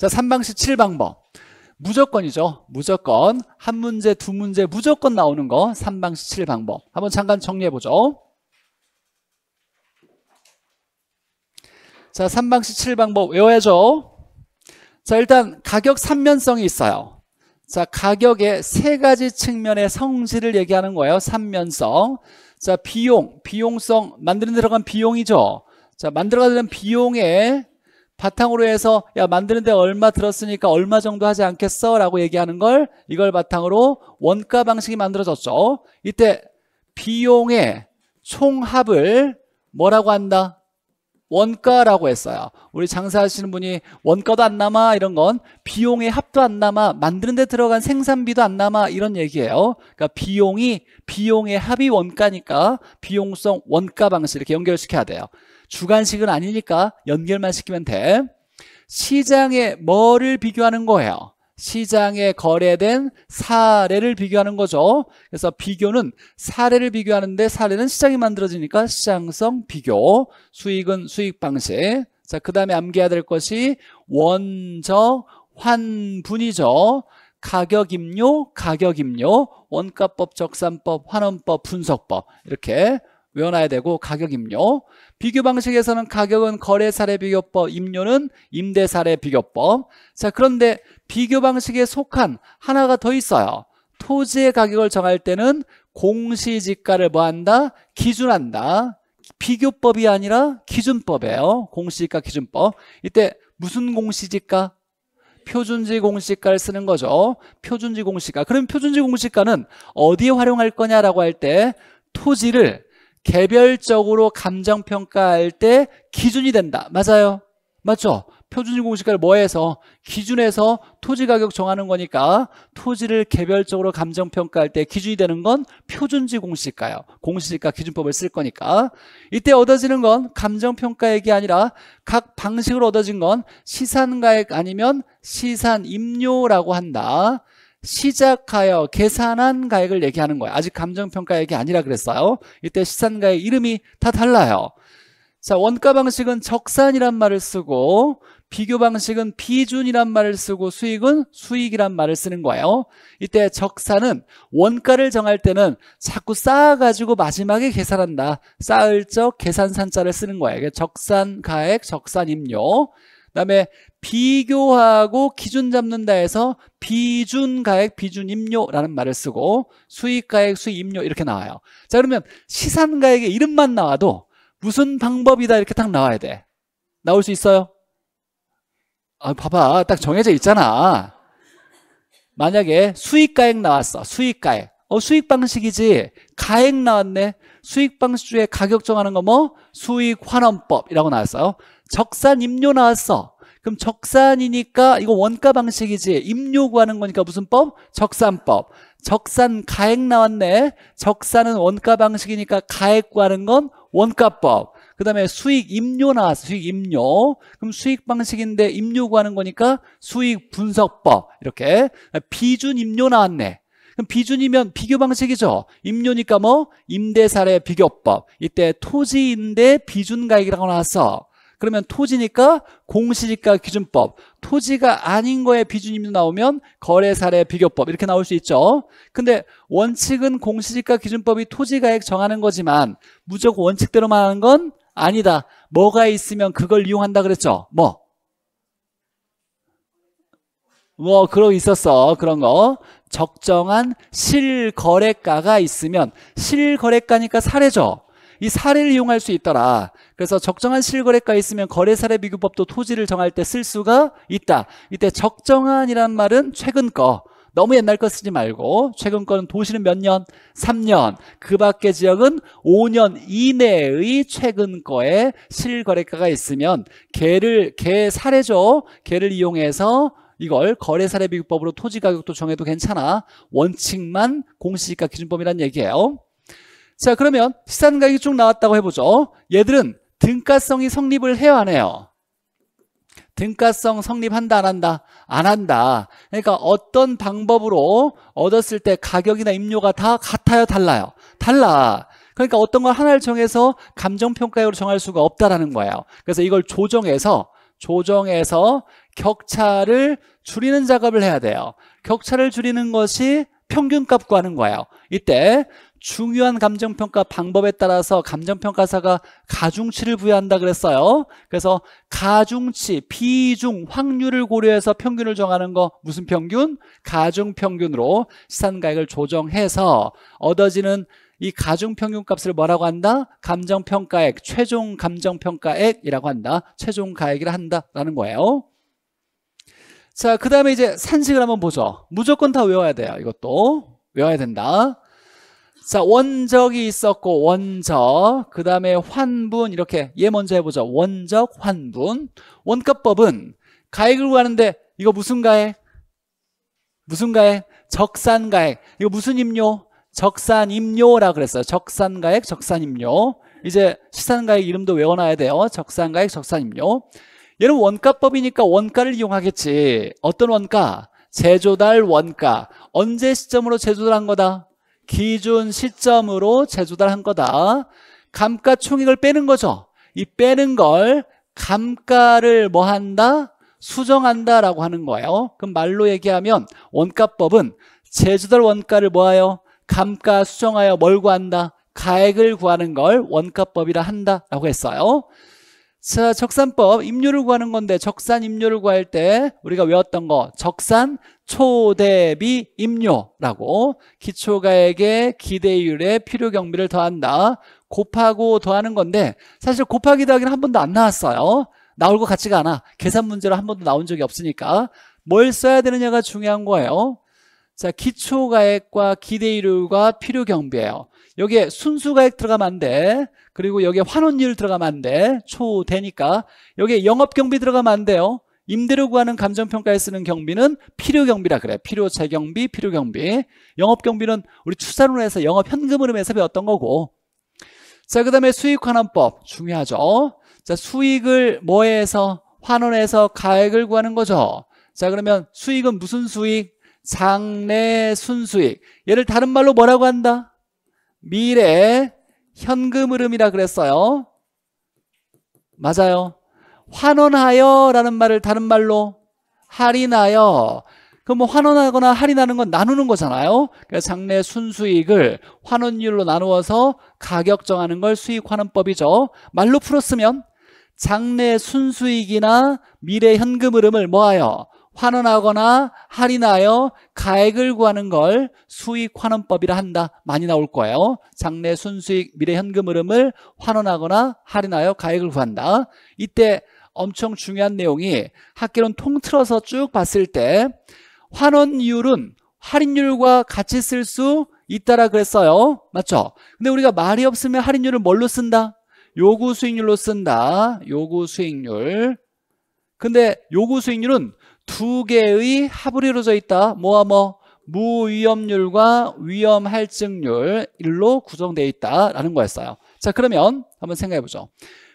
자, 3방식 7방법. 무조건이죠. 무조건. 한 문제, 두 문제 무조건 나오는 거. 3방식 7방법. 한번 잠깐 정리해보죠. 자, 3방식 7방법 외워야죠. 자, 일단 가격 3면성이 있어요. 자, 가격의 세 가지 측면의 성질을 얘기하는 거예요. 3면성 자, 비용, 비용성, 만드는 들어간 비용이죠. 자, 만들어가는 비용의 바탕으로 해서 야 만드는데 얼마 들었으니까 얼마 정도 하지 않겠어? 라고 얘기하는 걸 이걸 바탕으로 원가 방식이 만들어졌죠. 이때 비용의 총합을 뭐라고 한다? 원가라고 했어요. 우리 장사하시는 분이 원가도 안 남아 이런 건 비용의 합도 안 남아 만드는데 들어간 생산비도 안 남아 이런 얘기예요. 그러니까 비용이 비용의 합이 원가니까 비용성 원가 방식 이렇게 연결시켜야 돼요. 주관식은 아니니까 연결만 시키면 돼. 시장에 뭐를 비교하는 거예요? 시장에 거래된 사례를 비교하는 거죠. 그래서 비교는 사례를 비교하는데 사례는 시장이 만들어지니까 시장성 비교, 수익은 수익 방식. 자, 그 다음에 암기해야 될 것이 원적 환분이죠. 가격 임료, 가격 임료, 원가법, 적산법, 환원법, 분석법 이렇게 외워놔야 되고 가격 임료 비교 방식에서는 가격은 거래 사례 비교법 임료는 임대 사례 비교법 자 그런데 비교 방식에 속한 하나가 더 있어요 토지의 가격을 정할 때는 공시지가를 뭐한다? 기준한다 비교법이 아니라 기준법이에요 공시지가 기준법 이때 무슨 공시지가? 표준지 공시가를 쓰는 거죠 표준지 공시가 그럼 표준지 공시가는 어디에 활용할 거냐라고 할 때 토지를 개별적으로 감정평가할 때 기준이 된다. 맞아요? 맞죠? 표준인 공시가를 뭐해서 기준에서 토지 가격 정하는 거니까 토지를 개별적으로 감정평가할 때 기준이 되는 건 표준지 공시가요. 공시지가 기준법을 쓸 거니까 이때 얻어지는 건 감정평가액이 아니라 각 방식으로 얻어진 건 시산가액 아니면 시산임료라고 한다. 시작하여 계산한 가액을 얘기하는 거예요 아직 감정평가 액이 아니라 그랬어요 이때 시산가액 이름이 다 달라요 자 원가 방식은 적산이란 말을 쓰고 비교 방식은 비준이란 말을 쓰고 수익은 수익이란 말을 쓰는 거예요 이때 적산은 원가를 정할 때는 자꾸 쌓아가지고 마지막에 계산한다 쌓을 적 계산산자를 쓰는 거예요 적산가액 적산임료 그다음에 비교하고 기준 잡는다 해서 비준가액, 비준임료라는 말을 쓰고 수익가액, 수익임료 이렇게 나와요. 자 그러면 시산가액의 이름만 나와도 무슨 방법이다 이렇게 딱 나와야 돼. 나올 수 있어요? 아 봐봐 딱 정해져 있잖아. 만약에 수익가액 나왔어. 수익가액. 어 수익 방식이지. 가액 나왔네. 수익 방식주의 가격 정하는 거 뭐 수익 환원법이라고 나왔어요. 적산 임료 나왔어. 그럼 적산이니까 이거 원가 방식이지 임요 구하는 거니까 무슨 법? 적산법 적산 가액 나왔네 적산은 원가 방식이니까 가액 구하는 건 원가법 그 다음에 수익 임료 나왔어 수익 임료 그럼 수익 방식인데 임료 구하는 거니까 수익 분석법 이렇게 비준 임료 나왔네 그럼 비준이면 비교 방식이죠 임료니까 뭐 임대사례 비교법 이때 토지임대 비준가액이라고 나왔어 그러면 토지니까 공시지가 기준법, 토지가 아닌 거에 비준임도 나오면 거래사례 비교법 이렇게 나올 수 있죠. 근데 원칙은 공시지가 기준법이 토지가액 정하는 거지만 무조건 원칙대로만 하는 건 아니다. 뭐가 있으면 그걸 이용한다 그랬죠. 뭐? 뭐 그런 있었어 그런 거 적정한 실거래가가 있으면 실거래가니까 사례죠 이 사례를 이용할 수 있더라 그래서 적정한 실거래가 있으면 거래사례 비교법도 토지를 정할 때 쓸 수가 있다 이때 적정한이란 말은 최근 거 너무 옛날 거 쓰지 말고 최근 거는 도시는 몇 년? 3년 그 밖의 지역은 5년 이내의 최근 거에 실거래가가 있으면 개를개 사례죠 개를 이용해서 이걸 거래사례 비교법으로 토지 가격도 정해도 괜찮아 원칙만 공시지가 기준법이란 얘기예요 자 그러면 시산 가격이 쭉 나왔다고 해보죠 얘들은 등가성이 성립을 해야 하네요 등가성 성립한다 안 한다 안 한다 그러니까 어떤 방법으로 얻었을 때 가격이나 임료가 다 같아요 달라요 달라 그러니까 어떤 걸 하나를 정해서 감정평가율로 정할 수가 없다라는 거예요 그래서 이걸 조정해서 조정해서 격차를 줄이는 작업을 해야 돼요 격차를 줄이는 것이 평균값과 하는 거예요 이때 중요한 감정평가 방법에 따라서 감정평가사가 가중치를 부여한다 그랬어요 그래서 가중치, 비중, 확률을 고려해서 평균을 정하는 거 무슨 평균? 가중평균으로 시산가액을 조정해서 얻어지는 이 가중평균값을 뭐라고 한다? 감정평가액, 최종 감정평가액이라고 한다 최종가액이라 한다라는 거예요 자, 그 다음에 이제 산식을 한번 보죠 무조건 다 외워야 돼요 이것도 외워야 된다 자, 원적이 있었고 원적, 그 다음에 환분 이렇게 얘 먼저 해보죠. 원적, 환분. 원가법은 가액을 구하는데 이거 무슨 가액? 무슨 가액? 적산가액. 이거 무슨 임료? 적산임료라 그랬어요. 적산가액, 적산임료. 이제 시산가액 이름도 외워놔야 돼요. 적산가액, 적산임료. 얘는 원가법이니까 원가를 이용하겠지. 어떤 원가? 제조달 원가. 언제 시점으로 제조를 한 거다? 기준 시점으로 재조달한 거다. 감가총액을 빼는 거죠. 이 빼는 걸 감가를 뭐 한다? 수정한다라고 하는 거예요. 그럼 말로 얘기하면 원가법은 재조달 원가를 뭐하여? 감가 수정하여 뭘 구한다? 가액을 구하는 걸 원가법이라 한다라고 했어요. 자, 적산법 임료를 구하는 건데 적산 임료를 구할 때 우리가 외웠던 거 적산 초대비 임료라고 기초가액의 기대율에 필요 경비를 더한다 곱하고 더하는 건데 사실 곱하기 더하기는 한 번도 안 나왔어요 나올 것 같지가 않아 계산 문제로 한 번도 나온 적이 없으니까 뭘 써야 되느냐가 중요한 거예요 자 기초가액과 기대율과 필요 경비예요 여기에 순수가액 들어가면 안 돼. 그리고 여기에 환원율 들어가면 안 돼. 초되니까 여기에 영업경비 들어가면 안 돼요. 임대료 구하는 감정평가에 쓰는 경비는 필요경비라 그래. 필요재경비, 필요경비. 영업경비는 우리 추산으로 해서 영업현금으로 해서 배웠던 거고. 자, 그 다음에 수익환원법. 중요하죠. 자, 수익을 뭐에서? 환원해서 가액을 구하는 거죠. 자, 그러면 수익은 무슨 수익? 장래 순수익. 얘를 다른 말로 뭐라고 한다? 미래 현금 흐름이라 그랬어요. 맞아요. 환원하여 라는 말을 다른 말로 할인하여 그럼 뭐 환원하거나 할인하는 건 나누는 거잖아요. 그래서 장래 순수익을 환원율로 나누어서 가격 정하는 걸 수익환원법이죠. 말로 풀었으면 장래 순수익이나 미래 현금 흐름을 뭐하여 환원하거나 할인하여 가액을 구하는 걸 수익환원법이라 한다. 많이 나올 거예요. 장래 순수익 미래 현금 흐름을 환원하거나 할인하여 가액을 구한다. 이때 엄청 중요한 내용이 학계론 통틀어서 쭉 봤을 때 환원율은 할인율과 같이 쓸 수 있다라 그랬어요. 맞죠? 근데 우리가 말이 없으면 할인율을 뭘로 쓴다? 요구 수익률로 쓴다. 요구 수익률. 근데 요구 수익률은 두 개의 합으로 이루어져 있다. 뭐와 뭐? 무위험률과 위험할증률 1로 구성되어 있다라는 거였어요. 자 그러면 한번 생각해보죠.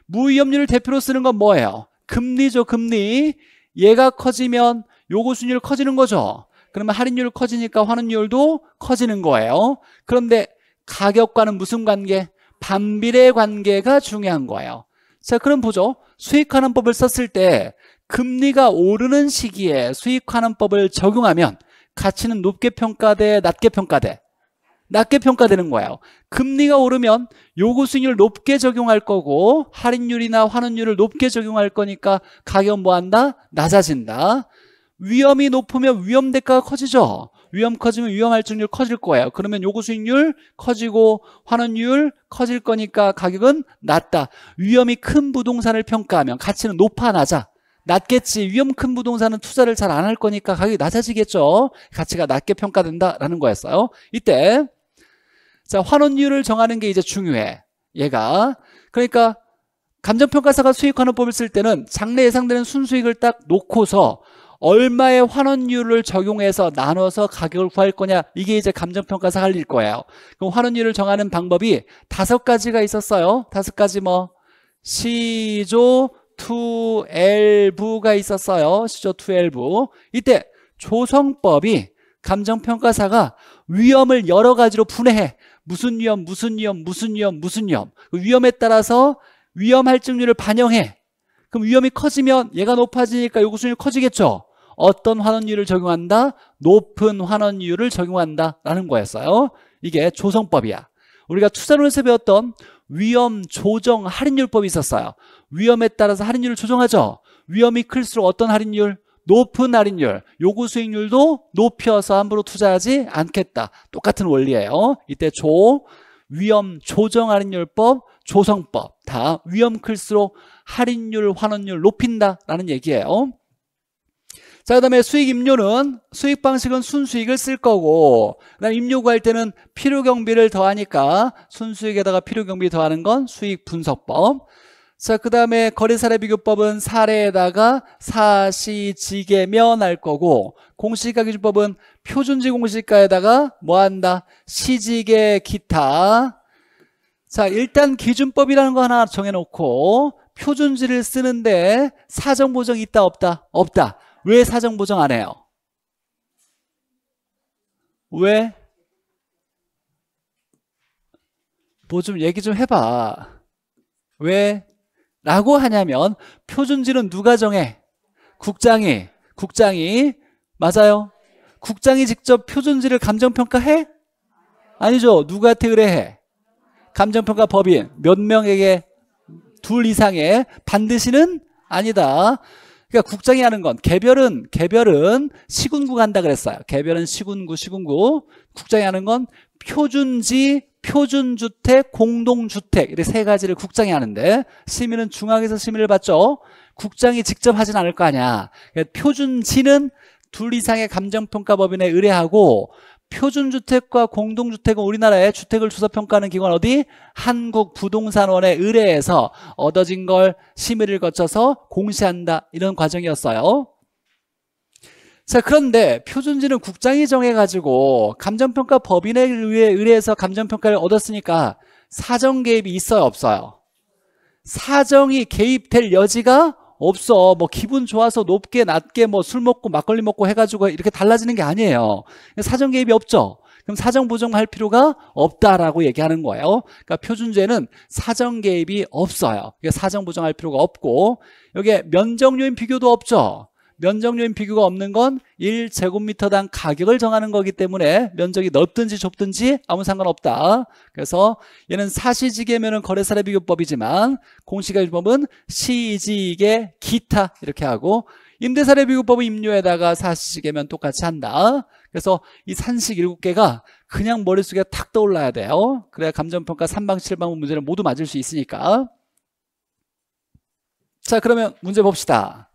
무위험률을 대표로 쓰는 건 뭐예요? 금리죠 금리. 얘가 커지면 요거 순율 커지는 거죠. 그러면 할인율 커지니까 환원율도 커지는 거예요. 그런데 가격과는 무슨 관계? 반비례 관계가 중요한 거예요. 자 그럼 보죠. 수익하는법을 썼을 때 금리가 오르는 시기에 수익하는법을 적용하면 가치는 높게 평가돼 낮게 평가돼 낮게 평가되는 거예요 금리가 오르면 요구 수익률 높게 적용할 거고 할인율이나 환원율을 높게 적용할 거니까 가격 뭐 한다? 낮아진다 위험이 높으면 위험 대가가 커지죠 위험 커지면 위험 할증률 커질 거예요 그러면 요구 수익률 커지고 환원율 커질 거니까 가격은 낮다 위험이 큰 부동산을 평가하면 가치는 높아 낮아 낮겠지 위험 큰 부동산은 투자를 잘 안 할 거니까 가격이 낮아지겠죠 가치가 낮게 평가된다라는 거였어요 이때 자 환원율을 정하는 게 이제 중요해 얘가 그러니까 감정평가사가 수익하는 법을 쓸 때는 장래 예상되는 순수익을 딱 놓고서 얼마의 환원율을 적용해서 나눠서 가격을 구할 거냐 이게 이제 감정평가사 할일 거예요 그럼 환원율을 정하는 방법이 다섯 가지가 있었어요 다섯 가지 뭐 시조 투엘브가 있었어요. 시조 투엘부. 이때 조성법이 감정평가사가 위험을 여러 가지로 분해해. 무슨 위험, 무슨 위험, 무슨 위험, 무슨 위험. 그 위험에 따라서 위험 할증률을 반영해. 그럼 위험이 커지면 얘가 높아지니까 요구 수준이 커지겠죠. 어떤 환원율을 적용한다? 높은 환원율을 적용한다라는 거였어요. 이게 조성법이야. 우리가 투자론에서 배웠던 위험 조정 할인율법이 있었어요. 위험에 따라서 할인율을 조정하죠. 위험이 클수록 어떤 할인율? 높은 할인율, 요구 수익률도 높여서 함부로 투자하지 않겠다. 똑같은 원리예요. 이때 조, 위험 조정 할인율법, 조성법 다 위험 클수록 할인율, 환원율 높인다라는 얘기예요. 자, 그 다음에 수익 임료는 수익 방식은 순수익을 쓸 거고 그다음 임료 구할 때는 필요 경비를 더하니까 순수익에다가 필요 경비 더하는 건 수익 분석법 자, 그 다음에 거래사례 비교법은 사례에다가 사시지계면 할 거고 공시가 기준법은 표준지 공시가에다가 뭐 한다? 시지계 기타 자, 일단 기준법이라는 거 하나 정해놓고 표준지를 쓰는데 사정보정이 있다 없다? 없다 왜 사정 보정 안 해요? 왜? 뭐 좀 얘기 좀 해봐. 왜? 라고 하냐면 표준지는 누가 정해? 국장이. 국장이. 맞아요? 국장이 직접 표준지를 감정평가해? 아니죠. 누구한테 의뢰해? 감정평가 법인. 몇 명에게? 둘 이상의 반드시는 아니다. 그러니까 국장이 하는 건 개별은 개별은 시군구 간다 그랬어요. 개별은 시군구 시군구 국장이 하는 건 표준지 표준주택 공동주택 이렇게 세 가지를 국장이 하는데 시민은 중앙에서 시민을 받죠. 국장이 직접 하진 않을 거 아니야. 그러니까 표준지는 둘 이상의 감정평가법인에 의뢰하고 표준주택과 공동주택은 우리나라의 주택을 조사평가하는 기관 어디? 한국부동산원의 의뢰에서 얻어진 걸 심의를 거쳐서 공시한다 이런 과정이었어요 자 그런데 표준지는 국장이 정해가지고 감정평가 법인에 의해 의뢰해서 감정평가를 얻었으니까 사정 개입이 있어요 없어요? 사정이 개입될 여지가 없어. 뭐 기분 좋아서 높게 낮게 뭐 술 먹고 막걸리 먹고 해가지고 이렇게 달라지는 게 아니에요. 사정 개입이 없죠. 그럼 사정 부정할 필요가 없다라고 얘기하는 거예요. 그러니까 표준죄는 사정 개입이 없어요. 그러니까 사정 부정할 필요가 없고 여기에 면적료인 비교도 없죠. 면적 요인 비교가 없는 건 1제곱미터당 가격을 정하는 거기 때문에 면적이 넓든지 좁든지 아무 상관없다. 그래서 얘는 사시지계면은 거래사례 비교법이지만 공시가율법은 시지계 기타 이렇게 하고 임대사례 비교법은 임료에다가 사시지계면 똑같이 한다. 그래서 이 산식 7개가 그냥 머릿속에 탁 떠올라야 돼요. 그래야 감정평가 3방, 7방 문제를 모두 맞을 수 있으니까. 자 그러면 문제 봅시다.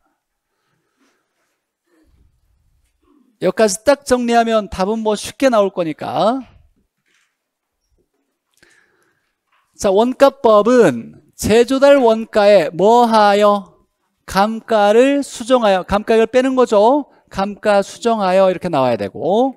여기까지 딱 정리하면 답은 뭐 쉽게 나올 거니까 자 원가법은 제조달 원가에 뭐하여 감가를 수정하여 감가액을 빼는 거죠 감가 수정하여 이렇게 나와야 되고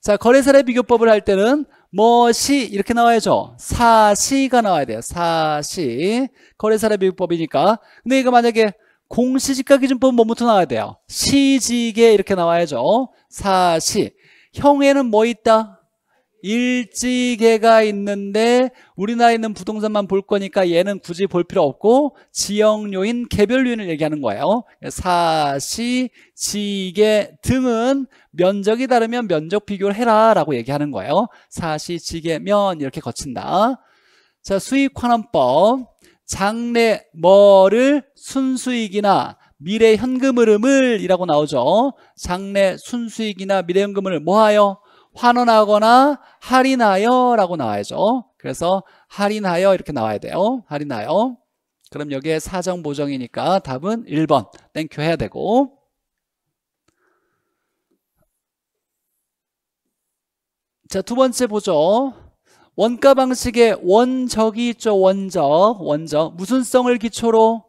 자 거래사례 비교법을 할 때는 뭐 시 이렇게 나와야죠 사시가 나와야 돼요 사시 거래사례 비교법이니까 근데 이거 만약에 공시지가기준법 뭐부터 나와야 돼요? 시지게 이렇게 나와야죠. 사시. 형에는 뭐 있다? 일지계가 있는데 우리나라에 있는 부동산만 볼 거니까 얘는 굳이 볼 필요 없고 지역요인, 개별요인을 얘기하는 거예요 사시, 지계 등은 면적이 다르면 면적 비교를 해라 라고 얘기하는 거예요 사시, 지계, 면 이렇게 거친다 자 수익환원법 장래 뭐를 순수익이나 미래 현금 흐름을 이라고 나오죠. 장래 순수익이나 미래 현금을 뭐하여? 환원하거나 할인하여 라고 나와야죠. 그래서 할인하여 이렇게 나와야 돼요. 할인하여. 그럼 여기에 사정 보정이니까 답은 1번 땡큐 해야 되고 자, 두 번째 보죠. 원가 방식의 원적이 있죠 원적 원적 무슨 성을 기초로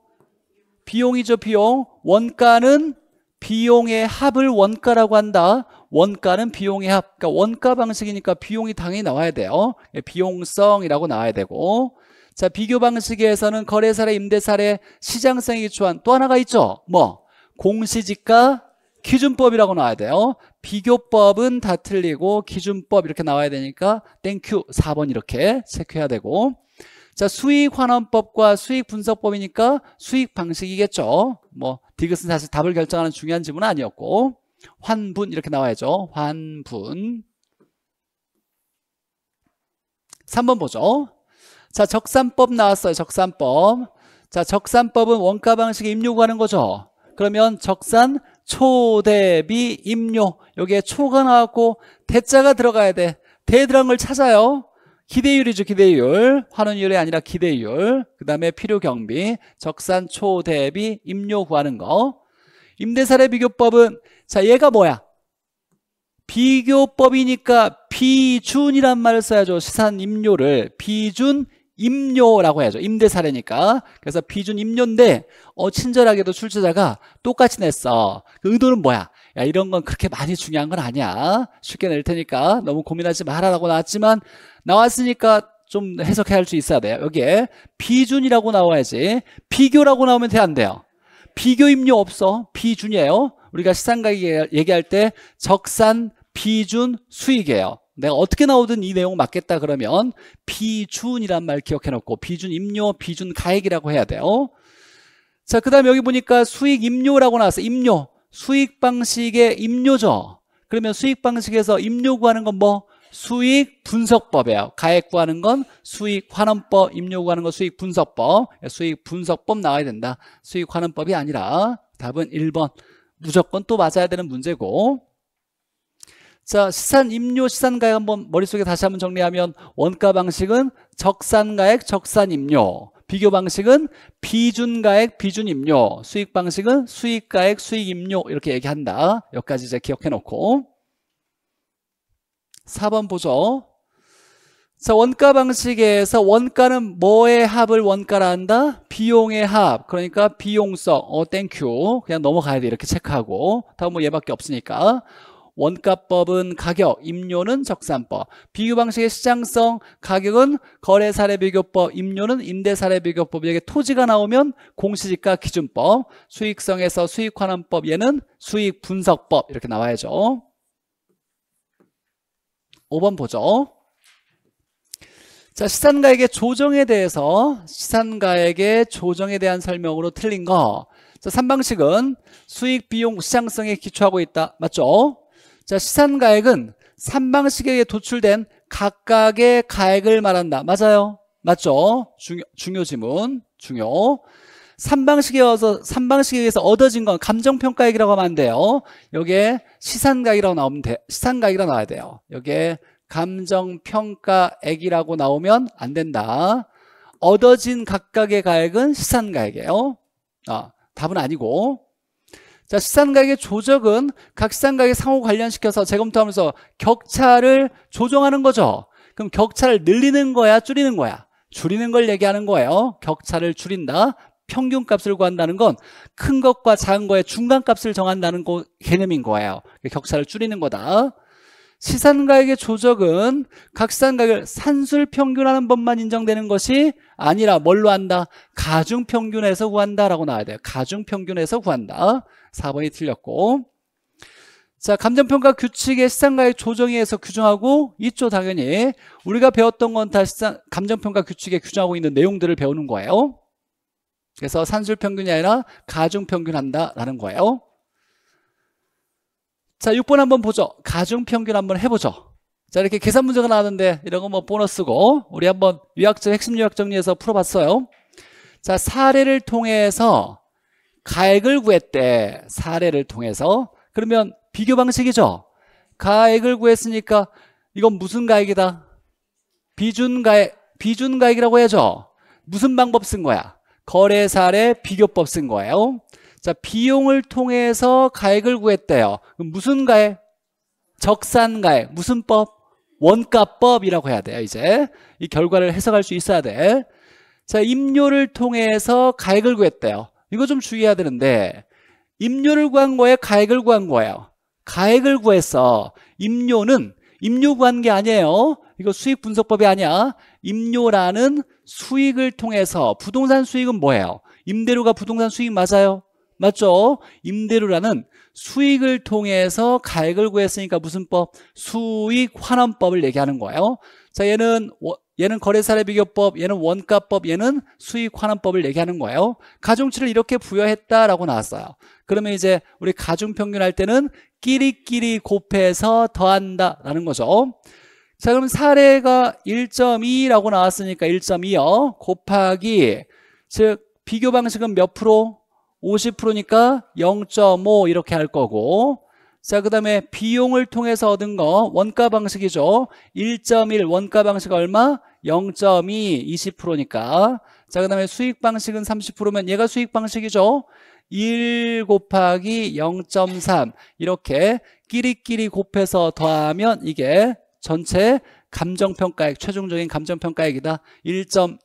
비용이죠 비용 원가는 비용의 합을 원가라고 한다 원가는 비용의 합 그러니까 원가 방식이니까 비용이 당연히 나와야 돼요 예, 비용성이라고 나와야 되고 자 비교 방식에서는 거래 사례 임대 사례 시장성에 기초한 또 하나가 있죠 뭐 공시지가 기준법이라고 나와야 돼요 비교법은 다 틀리고 기준법 이렇게 나와야 되니까 땡큐 4번 이렇게 체크해야 되고 자 수익환원법과 수익분석법이니까 수익 방식이겠죠 뭐 디귿은 사실 답을 결정하는 중요한 질문은 아니었고 환분 이렇게 나와야죠 환분 3번 보죠 자 적산법 나왔어요 적산법 자 적산법은 원가 방식에 입력하는 거죠 그러면 적산 초대비 임료 여기에 초가 나왔고 대자가 들어가야 돼대들어걸 찾아요 기대율이죠 기대율 환원율이 아니라 기대율 그 다음에 필요경비 적산 초대비 임료 구하는 거 임대사례 비교법은 자 얘가 뭐야 비교법이니까 비준이란 말을 써야죠 시산 임료를 비준 임료라고 해야죠. 임대사례니까. 그래서 비준 임료인데 어, 친절하게도 출제자가 똑같이 냈어. 그 의도는 뭐야? 야 이런 건 그렇게 많이 중요한 건 아니야. 쉽게 낼 테니까 너무 고민하지 마라라고 나왔지만 나왔으니까 좀 해석해야 할 수 있어야 돼요. 여기에 비준이라고 나와야지. 비교라고 나오면 돼안 돼요? 비교 임료 없어. 비준이에요. 우리가 시상가격 얘기할 때 적산, 비준, 수익이에요. 내가 어떻게 나오든 이 내용 맞겠다 그러면 비준이란 말 기억해놓고 비준 임료, 비준 가액이라고 해야 돼요. 자, 그 다음에 여기 보니까 수익 임료라고 나왔어요. 임료. 수익 방식의 임료죠. 그러면 수익 방식에서 임료 구하는 건 뭐? 수익 분석법이에요. 가액 구하는 건 수익 환원법, 임료 구하는 건 수익 분석법. 수익 분석법 나와야 된다. 수익 환원법이 아니라 답은 1번. 무조건 또 맞아야 되는 문제고 자, 시산 임료 시산가액 한번 머릿속에 다시 한번 정리하면 원가 방식은 적산가액 적산임료 비교 방식은 비준가액 비준임료 수익 방식은 수익가액 수익임료 이렇게 얘기한다 여기까지 이제 기억해놓고 4번 보죠 자 원가 방식에서 원가는 뭐의 합을 원가라 한다? 비용의 합 그러니까 비용성 어 땡큐 그냥 넘어가야 돼 이렇게 체크하고 다음은 뭐 얘밖에 없으니까 원가법은 가격, 임료는 적산법, 비교 방식의 시장성, 가격은 거래 사례 비교법, 임료는 임대 사례 비교법. 여기 토지가 나오면 공시지가 기준법, 수익성에서 수익 환원법, 얘는 수익 분석법 이렇게 나와야죠. 5번 보죠. 자, 시산가액의 조정에 대해서 시산가액의 조정에 대한 설명으로 틀린 거. 자, 3방식은 수익 비용 시장성에 기초하고 있다. 맞죠? 자, 시산가액은 산방식에 의해 도출된 각각의 가액을 말한다. 맞아요. 맞죠? 중요, 중요 지문. 중요. 산방식에 의서 산방식에 의해서 얻어진 건 감정평가액이라고 하면 안 돼요. 여기에 시산가액이라고 나오면 돼. 시산가액이라고 나와야 돼요. 여기에 감정평가액이라고 나오면 안 된다. 얻어진 각각의 가액은 시산가액이에요. 아, 답은 아니고. 자, 시가격의조적은각 시상각의 상호 관련시켜서 재검토하면서 격차를 조정하는 거죠. 그럼 격차를 늘리는 거야, 줄이는 거야? 줄이는 걸 얘기하는 거예요. 격차를 줄인다. 평균값을 구한다는 건 큰 것과 작은 거의 중간값을 정한다는 개념인 거예요. 격차를 줄이는 거다. 시산가액의 조적은 각 시산가액을 산술평균하는 법만 인정되는 것이 아니라 뭘로 한다? 가중평균에서 구한다라고 나와야 돼요. 가중평균에서 구한다. 4번이 틀렸고 자 감정평가 규칙의 시장가액 조정에 서 규정하고 있죠 당연히 우리가 배웠던 건 다시 감정평가 규칙에 규정하고 있는 내용들을 배우는 거예요 그래서 산술평균이 아니라 가중평균한다라는 거예요 자 6번 한번 보죠 가중평균 한번 해보죠 자 이렇게 계산 문제가 나왔는데 이런 거 뭐 보너스고 우리 한번 유학적 핵심 유학 정리해서 풀어봤어요 자 사례를 통해서 가액을 구했대 사례를 통해서 그러면 비교 방식이죠 가액을 구했으니까 이건 무슨 가액이다 비준가액 비준가액이라고 해야죠 무슨 방법 쓴 거야 거래 사례 비교법 쓴 거예요 자 비용을 통해서 가액을 구했대요 무슨 가액 적산가액 무슨 법 원가법이라고 해야 돼요 이제 이 결과를 해석할 수 있어야 돼자 임료를 통해서 가액을 구했대요 이거 좀 주의해야 되는데 임료를 구한 거예요? 가액을 구한 거예요? 가액을 구해서 임료는 임료 구한 게 아니에요. 이거 수익 분석법이 아니야. 임료라는 수익을 통해서 부동산 수익은 뭐예요? 임대료가 부동산 수익 맞아요? 맞죠? 임대료라는 수익을 통해서 가액을 구했으니까 무슨 법? 수익 환원법을 얘기하는 거예요. 자, 얘는 얘는 거래사례 비교법, 얘는 원가법, 얘는 수익환원법을 얘기하는 거예요. 가중치를 이렇게 부여했다라고 나왔어요. 그러면 이제 우리 가중평균 할 때는 끼리끼리 곱해서 더한다라는 거죠. 자 그럼 사례가 1.2라고 나왔으니까 1.2요. 곱하기 즉 비교 방식은 몇 프로? 50%니까 0.5 이렇게 할 거고 자, 그 다음에 비용을 통해서 얻은 거 원가 방식이죠. 1.1 원가 방식 얼마? 0.2 20%니까. 자, 그 다음에 수익 방식은 30%면 얘가 수익 방식이죠. 1 곱하기 0.3 이렇게 끼리끼리 곱해서 더하면 이게 전체 감정평가액 최종적인 감정평가액이다 1.12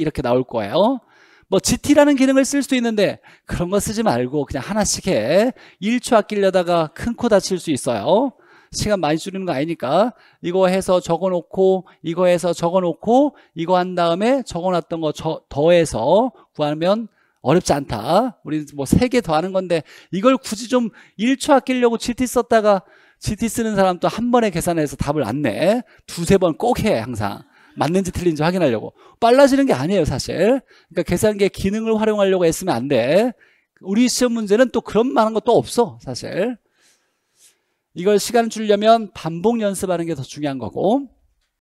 이렇게 나올 거예요 뭐 GT라는 기능을 쓸 수 있는데 그런 거 쓰지 말고 그냥 하나씩 해 1초 아끼려다가 큰 코 다칠 수 있어요 시간 많이 줄이는 거 아니니까 이거 해서 적어놓고 이거 해서 적어놓고 이거 한 다음에 적어놨던 거 저, 더해서 구하면 어렵지 않다 우리 뭐 세 개 더하는 건데 이걸 굳이 좀 1초 아끼려고 GT 썼다가 GT 쓰는 사람도 한 번에 계산해서 답을 안 내 두세 번 꼭 해 항상 맞는지 틀린지 확인하려고. 빨라지는 게 아니에요, 사실. 그러니까 계산기의 기능을 활용하려고 했으면 안 돼. 우리 시험 문제는 또 그런 만한 것도 없어, 사실. 이걸 시간 줄려면 반복 연습하는 게 더 중요한 거고